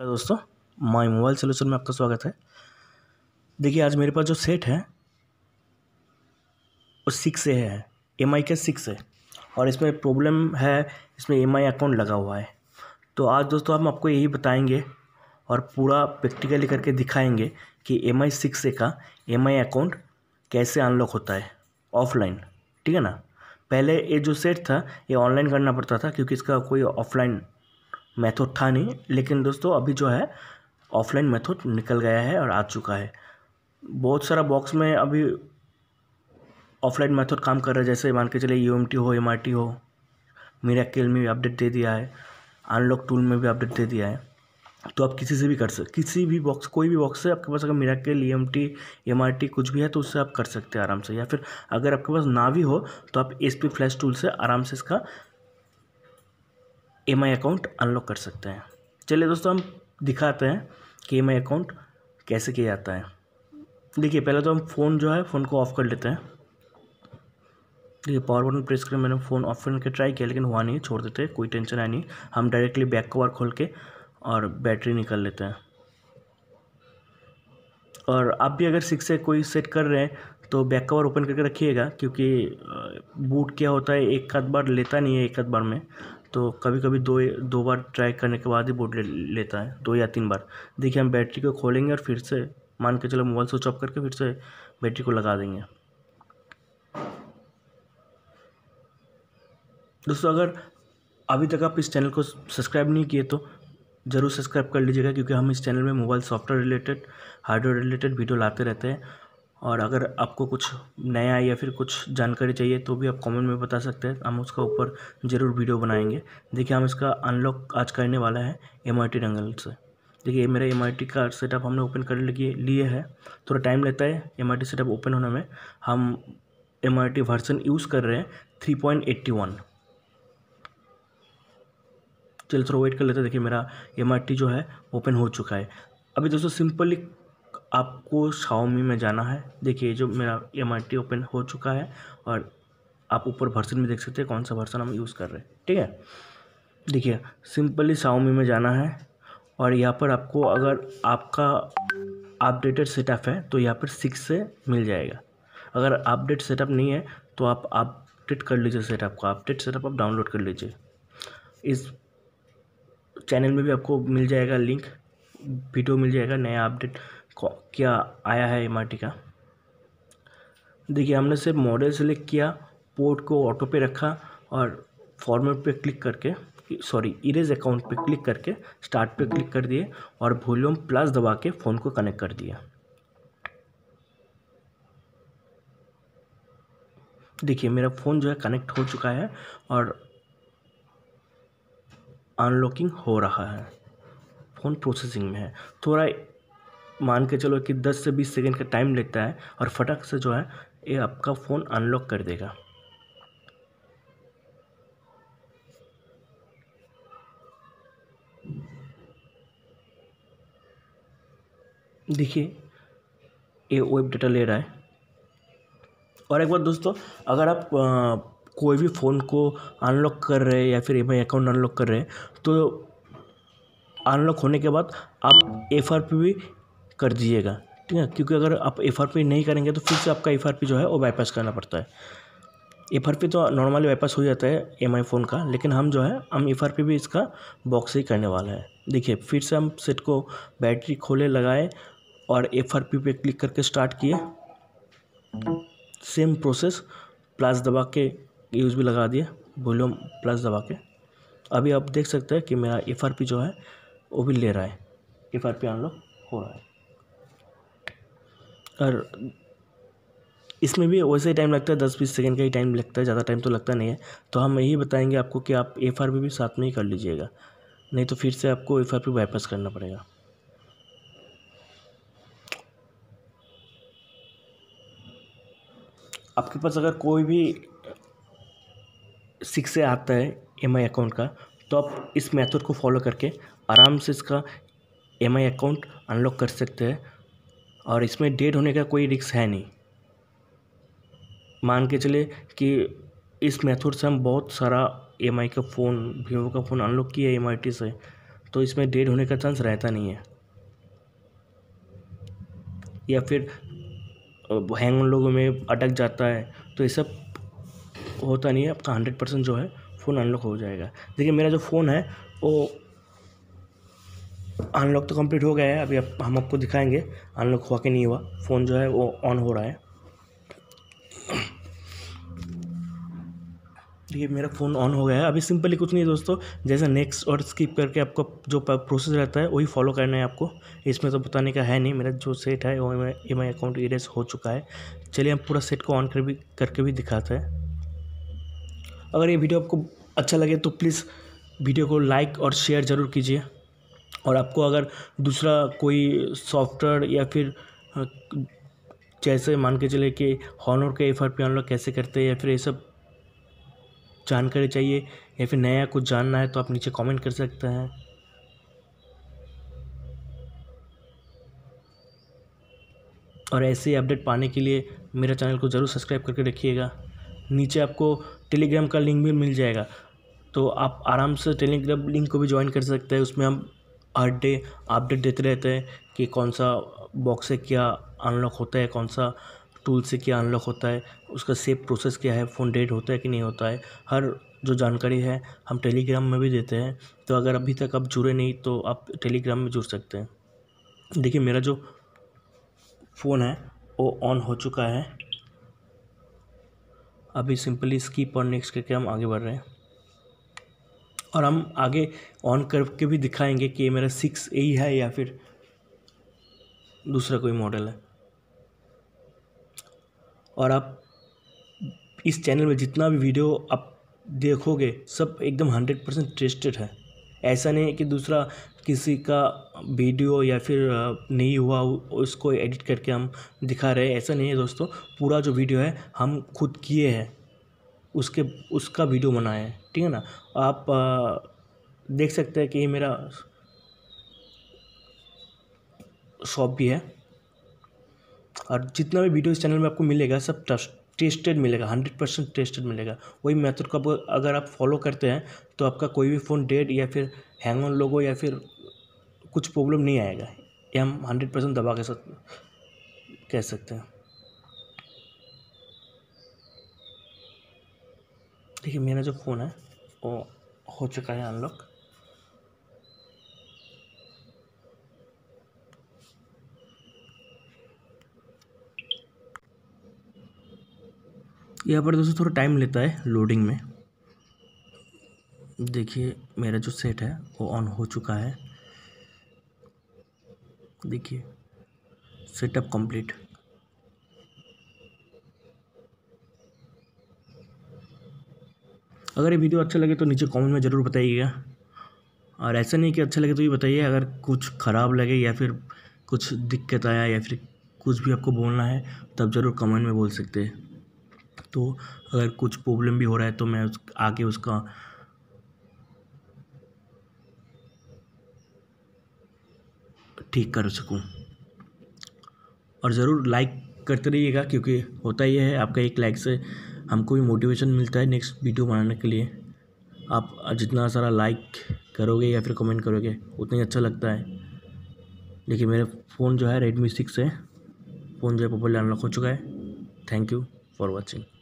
hello दोस्तों my mobile solution में आपका स्वागत है देखिए आज मेरे पास जो सेट है वो सिक्स ए है एम आई का सिक्स है और इसमें प्रॉब्लम है इसमें एम आई अकाउंट लगा हुआ है तो आज दोस्तों हम आपको यही बताएंगे और पूरा प्रैक्टिकली करके दिखाएंगे कि एम आई सिक्स ए का एम आई अकाउंट कैसे अनलॉक होता है ऑफलाइन ठीक है ना पहले ये जो सेट था ये ऑनलाइन करना पड़ता था क्योंकि इसका कोई ऑफलाइन मेथड था नहीं लेकिन दोस्तों अभी जो है ऑफलाइन मेथड निकल गया है और आ चुका है बहुत सारा बॉक्स में अभी ऑफलाइन मेथड काम कर रहा है जैसे मान के चले यू हो एम हो मेरा केल में भी अपडेट दे दिया है अनलॉक टूल में भी अपडेट दे दिया है तो आप किसी से भी कर सकते किसी भी बॉक्स कोई भी बॉक्स है आपके पास अगर मेरा K E M T M R T कुछ भी है तो उससे आप कर सकते हैं आराम से या फिर अगर आपके पास ना भी हो तो आप एस पी फ्लैश टूल से आराम से इसका एम आई अकाउंट अनलॉक कर सकते हैं चलिए दोस्तों हम दिखाते हैं कि एम आई अकाउंट कैसे किया जाता है देखिए पहले तो हम फ़ोन जो है फ़ोन को ऑफ़ कर लेते हैं देखिए पावर बटन प्रेस कर मैंने फ़ोन ऑफ करके ट्राई किया लेकिन हुआ नहीं छोड़ देते कोई टेंशन आई नहीं हम डायरेक्टली बैक कवर खोल के और बैटरी निकाल लेते हैं और आप भी अगर सिक्स से कोई सेट कर रहे हैं तो बैक कवर ओपन करके रखिएगा क्योंकि बूट क्या होता है एक आध बार लेता नहीं है एक आध बार में तो कभी कभी दो दो बार ट्राई करने के बाद ही बोर्ड ले लेता है दो या तीन बार देखिए हम बैटरी को खोलेंगे और फिर से मान के चलो मोबाइल स्विच ऑफ करके फिर से बैटरी को लगा देंगे दोस्तों अगर अभी तक आप इस चैनल को सब्सक्राइब नहीं किए तो ज़रूर सब्सक्राइब कर लीजिएगा क्योंकि हम इस चैनल में mobile software related hardware related video लाते रहते हैं और अगर आपको कुछ नया या फिर कुछ जानकारी चाहिए तो भी आप कमेंट में बता सकते हैं हम उसका ऊपर ज़रूर वीडियो बनाएंगे देखिए हम इसका अनलॉक आज करने वाला है एम आई टी रंगल से देखिए मेरा एम आई टी का सेटअप हमने ओपन कर लिए लिए है थोड़ा टाइम लेता है M I T setup open होने में हम M I T version use कर रहे हैं थ्री पॉइंट एट्टी वन चलिए थोड़ा वेट कर लेते हैं देखिए मेरा एम आई टी जो है ओपन हो चुका है अभी दोस्तों सिंपली आपको शाओमी में जाना है देखिए जो मेरा एम ओपन हो चुका है और आप ऊपर वर्सन भी देख सकते हैं कौन सा वर्सन हम यूज़ कर रहे हैं ठीक है देखिए सिंपली शाओमी में जाना है और यहाँ पर आपको अगर आपका अपडेटेड सेटअप है तो यहाँ पर सिक्स से मिल जाएगा अगर अपडेट सेटअप नहीं है तो आप अपडेट कर लीजिए सेटअप को अपडेट सेटअप आप डाउनलोड कर लीजिए इस चैनल में भी आपको मिल जाएगा लिंक वीडियो मिल जाएगा नया अपडेट क्या आया है एम का देखिए हमने सिर्फ मॉडल सेलेक्ट किया पोर्ट को ऑटो पे रखा और फॉर्मेट पे क्लिक करके सॉरी इरेज अकाउंट पे क्लिक करके स्टार्ट पे क्लिक कर दिए और वॉल्यूम प्लस दबा के फ़ोन को कनेक्ट कर दिया देखिए मेरा फ़ोन जो है कनेक्ट हो चुका है और अनलॉकिंग हो रहा है फ़ोन प्रोसेसिंग में है थोड़ा मान के चलो कि दस से बीस सेकेंड का टाइम लेता है और फटक से जो है ये आपका फ़ोन अनलॉक कर देगा देखिए ये वेब डाटा ले रहा है और एक बार दोस्तों अगर आप आ, कोई भी फ़ोन को अनलॉक कर रहे हैं या फिर ई अकाउंट अनलॉक कर रहे हैं तो अनलॉक होने के बाद आप एफ आर पी भी कर दीजिएगा ठीक है क्योंकि अगर आप एफ आर पी नहीं करेंगे तो फिर से आपका एफ आर पी जो है वो बाईपास करना पड़ता है एफ आर पी तो नॉर्मली बाईपास हो जाता है एम आई फ़ोन का लेकिन हम जो है हम एफ आर पी भी इसका बॉक्स ही करने वाला है देखिए फिर से हम सेट को बैटरी खोले लगाए और एफ आर पी पे क्लिक करके स्टार्ट किए सेम प्रोसेस प्लस दबा के यूज भी लगा दिए वॉल्यूम प्लस दबा के अभी आप देख सकते हैं कि मेरा एफ आर पी जो है वो भी ले रहा है एफ आर पी अनलॉक हो रहा है और इसमें भी वैसे ही टाइम लगता है दस बीस सेकंड का ही टाइम लगता है ज़्यादा टाइम तो लगता नहीं है तो हम यही बताएंगे आपको कि आप एफ आर पी भी साथ में ही कर लीजिएगा नहीं तो फिर से आपको एफ आर पी वापस करना पड़ेगा आपके पास अगर कोई भी सिक्स से आता है एम आई अकाउंट का तो आप इस मेथड को फॉलो करके आराम से इसका एम आई अकाउंट अनलॉक कर सकते हैं और इसमें डेड होने का कोई रिक्स है नहीं मान के चले कि इस मेथड से हम बहुत सारा एम का फ़ोन वीवो का फ़ोन अनलॉक किया एम से तो इसमें डेड होने का चांस रहता नहीं है या फिर हैंग उन लोगों में अटक जाता है तो ये सब होता नहीं है आपका हंड्रेड परसेंट जो है फ़ोन अनलॉक हो जाएगा देखिए मेरा जो फ़ोन है वो अनलॉक तो कंप्लीट हो गया है अभी आप, हम आपको दिखाएंगे अनलॉक हुआ कि नहीं हुआ फ़ोन जो है वो ऑन हो रहा है ये मेरा फ़ोन ऑन हो गया है अभी सिंपली कुछ नहीं है दोस्तों जैसे नेक्स्ट और स्किप करके आपका जो प्रोसेस रहता है वही फॉलो करना है आपको इसमें तो बताने का है नहीं मेरा जो सेट है वो ई एम अकाउंट इरेज हो चुका है चलिए हम पूरा सेट को ऑन कर भी करके भी दिखाते हैं अगर ये वीडियो आपको अच्छा लगे तो प्लीज़ वीडियो को लाइक और शेयर ज़रूर कीजिए और आपको अगर दूसरा कोई सॉफ्टवेयर या फिर जैसे मान के चले कि हॉनर के एफ आर पी अनलॉक कैसे करते हैं या फिर ये सब जानकारी चाहिए या फिर नया कुछ जानना है तो आप नीचे कमेंट कर सकते हैं और ऐसे ही अपडेट पाने के लिए मेरा चैनल को ज़रूर सब्सक्राइब करके रखिएगा नीचे आपको टेलीग्राम का लिंक भी मिल जाएगा तो आप आराम से टेलीग्राम लिंक को भी ज्वाइन कर सकते हैं उसमें हम हर डे अपडेट देते रहते हैं कि कौन सा बॉक्स से क्या अनलॉक होता है कौन सा टूल से क्या अनलॉक होता है उसका सेफ प्रोसेस क्या है फ़ोन डेड होता है कि नहीं होता है हर जो जानकारी है हम टेलीग्राम में भी देते हैं तो अगर अभी तक आप जुड़े नहीं तो आप टेलीग्राम में जुड़ सकते हैं देखिए मेरा जो फ़ोन है वो ऑन हो चुका है अभी सिंपली स्कीप और नेक्स्ट करके हम आगे बढ़ रहे हैं और हम आगे ऑन करके भी दिखाएंगे कि ये मेरा सिक्स ए है या फिर दूसरा कोई मॉडल है और आप इस चैनल में जितना भी वीडियो आप देखोगे सब एकदम हंड्रेड परसेंट ट्रेस्टेड है ऐसा नहीं है कि दूसरा किसी का वीडियो या फिर नहीं हुआ उसको एडिट करके हम दिखा रहे हैं ऐसा नहीं है दोस्तों पूरा जो वीडियो है हम खुद किए हैं उसके उसका वीडियो बनाया है ठीक है ना आप देख सकते हैं कि ये मेरा शॉप भी है और जितना भी वीडियो इस चैनल में आपको मिलेगा सब ट्रस्ट टेस्टेड मिलेगा हंड्रेड परसेंट टेस्टेड मिलेगा वही मेथड को अगर आप फॉलो करते हैं तो आपका कोई भी फ़ोन डेड या फिर हैंग ऑन लोगो या फिर कुछ प्रॉब्लम नहीं आएगा ये हम हंड्रेड परसेंट दबा के साथ कह सकते हैं देखिए मेरा जो फ़ोन है वो हो चुका है अनलॉक यहाँ पर दोस्तों थोड़ा टाइम लेता है लोडिंग में देखिए मेरा जो सेट है वो ऑन हो चुका है देखिए सेटअप कंप्लीट अगर ये वीडियो अच्छा लगे तो नीचे कमेंट में ज़रूर बताइएगा और ऐसा नहीं कि अच्छा लगे तो ये बताइए अगर कुछ ख़राब लगे या फिर कुछ दिक्कत आया या फिर कुछ भी आपको बोलना है तब ज़रूर कमेंट में बोल सकते हैं तो अगर कुछ प्रॉब्लम भी हो रहा है तो मैं उस आके उसका ठीक कर सकूं और ज़रूर लाइक करते रहिएगा क्योंकि होता ही है आपका एक लाइक से हमको भी मोटिवेशन मिलता है नेक्स्ट वीडियो बनाने के लिए आप जितना सारा लाइक करोगे या फिर कमेंट करोगे उतना ही अच्छा लगता है देखिए मेरा फ़ोन जो है रेडमी सिक्स है फ़ोन जो है पॉपुलर अनलॉक हो चुका है थैंक यू फॉर वॉचिंग